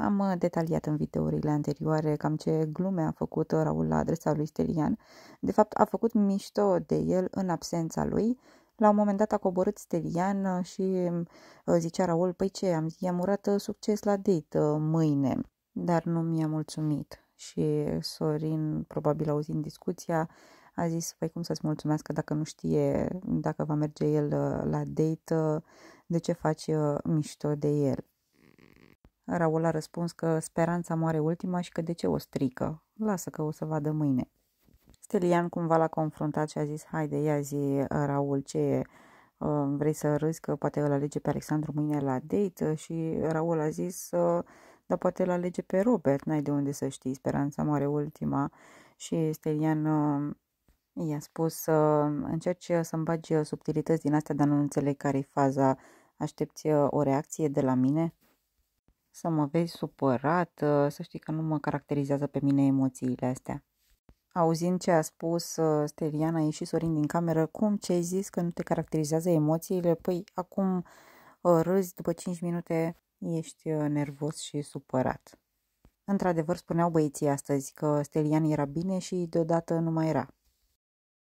Am uh, detaliat în videourile anterioare cam ce glume a făcut uh, Raul la adresa lui Stelian. De fapt, a făcut mișto de el în absența lui. La un moment dat a coborât Stelian uh, și zicea Raul, păi ce, am, i-am urat succes la date mâine, dar nu mi-a mulțumit. Și Sorin, probabil auzind discuția, a zis, păi cum să-ți mulțumească dacă nu știe dacă va merge el la date, de ce faci mișto de el. Raul a răspuns că speranța moare ultima și că de ce o strică. Lasă că o să vadă mâine. Stelian cumva l-a confruntat și a zis, haide, ia zi, Raul, ce e? Uh, vrei să râzi că poate îl alege pe Alexandru mâine la date? Și Raul a zis, uh, dar poate îl alege pe Robert, n-ai de unde să știi, speranța moare ultima. Și Stelian uh, i-a spus, încerci să-mi bagi subtilități din astea, dar nu înțeleg care-i faza, aștepți o reacție de la mine? să mă vezi supărată, să știi că nu mă caracterizează pe mine emoțiile astea. Auzind ce a spus uh, Steliana, a ieșit Sorin din cameră, cum ce ai zis că nu te caracterizează emoțiile? Păi acum uh, râzi, după 5 minute ești uh, nervos și supărat. Într-adevăr, spuneau băieții astăzi că Stelian era bine și deodată nu mai era.